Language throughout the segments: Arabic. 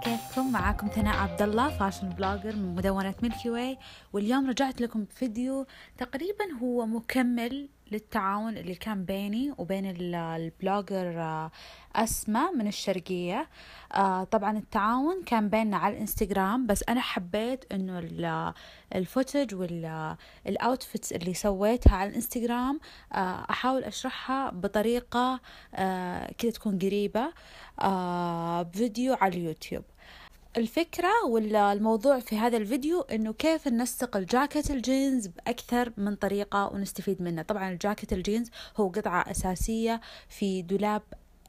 كيفكم معاكم ثناء عبد الله فاشن بلوجر من مدونة ميلكي واي واليوم رجعت لكم بفيديو تقريبا هو مكمل للتعاون اللي كان بيني وبين البلوجر آه، أسماء من الشرقية آه، طبعا التعاون كان بيننا على الانستغرام بس أنا حبيت أنه الفوتج والأوتفتس اللي سويتها على الانستغرام آه، أحاول أشرحها بطريقة كده تكون قريبة بفيديو على اليوتيوب الفكرة ولا الموضوع في هذا الفيديو انه كيف ننسق الجاكيت الجينز باكثر من طريقة ونستفيد منه طبعا الجاكيت الجينز هو قطعة اساسية في دولاب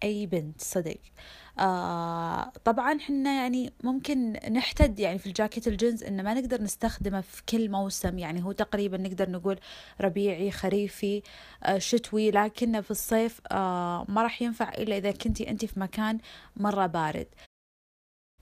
اي بنت صدق آه طبعا حنا يعني ممكن نحتد يعني في الجاكيت الجينز انه ما نقدر نستخدمه في كل موسم يعني هو تقريبا نقدر نقول ربيعي خريفي آه شتوي لكنه في الصيف آه ما راح ينفع الا اذا كنتي انت في مكان مره بارد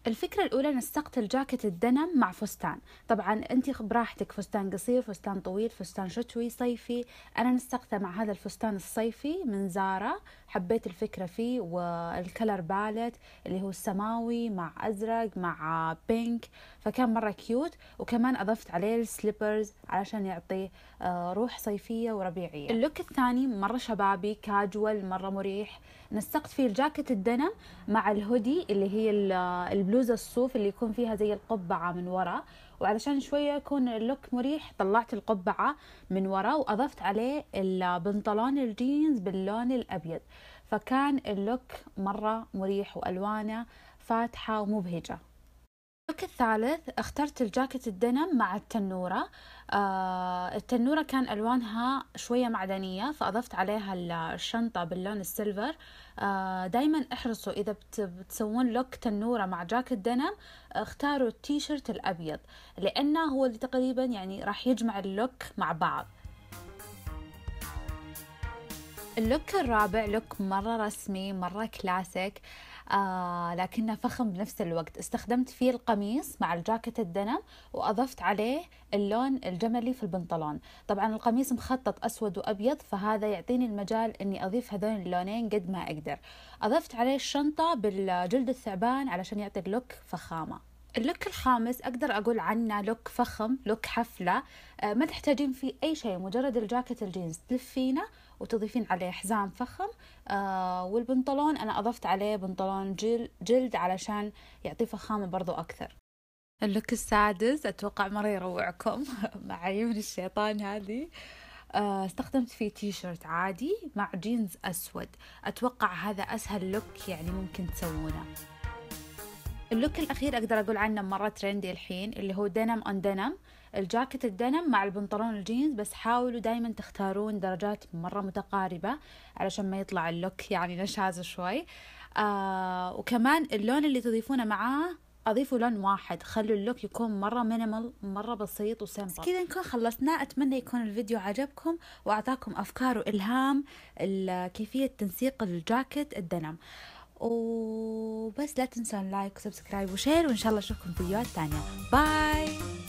الفكرة الأولى نسقت الجاكيت الدنم مع فستان طبعا أنت براحتك فستان قصير فستان طويل فستان شتوي صيفي أنا نسقته مع هذا الفستان الصيفي من زارا حبيت الفكرة فيه والكلر باليت اللي هو السماوي مع أزرق مع بينك فكان مرة كيوت وكمان أضفت عليه السليبرز علشان يعطي آه، روح صيفية وربيعية اللوك الثاني مرة شبابي كاجوال مرة مريح نسقت فيه الجاكيت الدنم مع الهودي اللي هي البلو آه، بلوزه الصوف اللي يكون فيها زي القبعه من ورا وعلشان شويه يكون اللوك مريح طلعت القبعه من ورا واضفت عليه البنطلون الجينز باللون الابيض فكان اللوك مره مريح والوانه فاتحه ومبهجه اللوك الثالث اخترت الجاكيت الدنم مع التنورة آه التنورة كان ألوانها شوية معدنية فأضفت عليها الشنطة باللون السيلفر آه دايما احرصوا إذا بتسوون لوك تنورة مع جاكيت دنم اختاروا التيشيرت الأبيض لأنه هو اللي تقريبا يعني راح يجمع اللوك مع بعض اللوك الرابع لوك مرة رسمي مرة كلاسيك آه لكنه فخم بنفس الوقت استخدمت فيه القميص مع الجاكيت الدنم وأضفت عليه اللون الجملي في البنطلون طبعا القميص مخطط أسود وأبيض فهذا يعطيني المجال أني أضيف هذول اللونين قد ما أقدر أضفت عليه الشنطة بالجلد الثعبان علشان يعطي لوك فخامة اللوك الخامس أقدر أقول عنه لوك فخم لوك حفلة آه، ما تحتاجين فيه أي شيء مجرد الجاكيت الجينز تلفينه وتضيفين عليه حزام فخم آه والبنطلون أنا أضفت عليه بنطلون جل جلد علشان يعطي فخامة برضو أكثر اللوك السادس أتوقع مرة يروعكم مع عيون الشيطان هذه آه، استخدمت فيه تي شيرت عادي مع جينز أسود أتوقع هذا أسهل لوك يعني ممكن تسوونه اللوك الأخير أقدر أقول عنه مرة ترندي الحين اللي هو دنم أون دنم الجاكيت الدنم مع البنطلون الجينز بس حاولوا دايما تختارون درجات مرة متقاربة علشان ما يطلع اللوك يعني نشاز شوي آه وكمان اللون اللي تضيفونه معاه اضيفوا لون واحد خلوا اللوك يكون مره مينيمال مره بسيط وسيمبل كذا نكون خلصنا اتمنى يكون الفيديو عجبكم واعطاكم افكار والهام كيفيه تنسيق الجاكيت الدنم وبس لا تنسون لايك وسبسكرايب وشير وان شاء الله اشوفكم فيديوهات ثانيه باي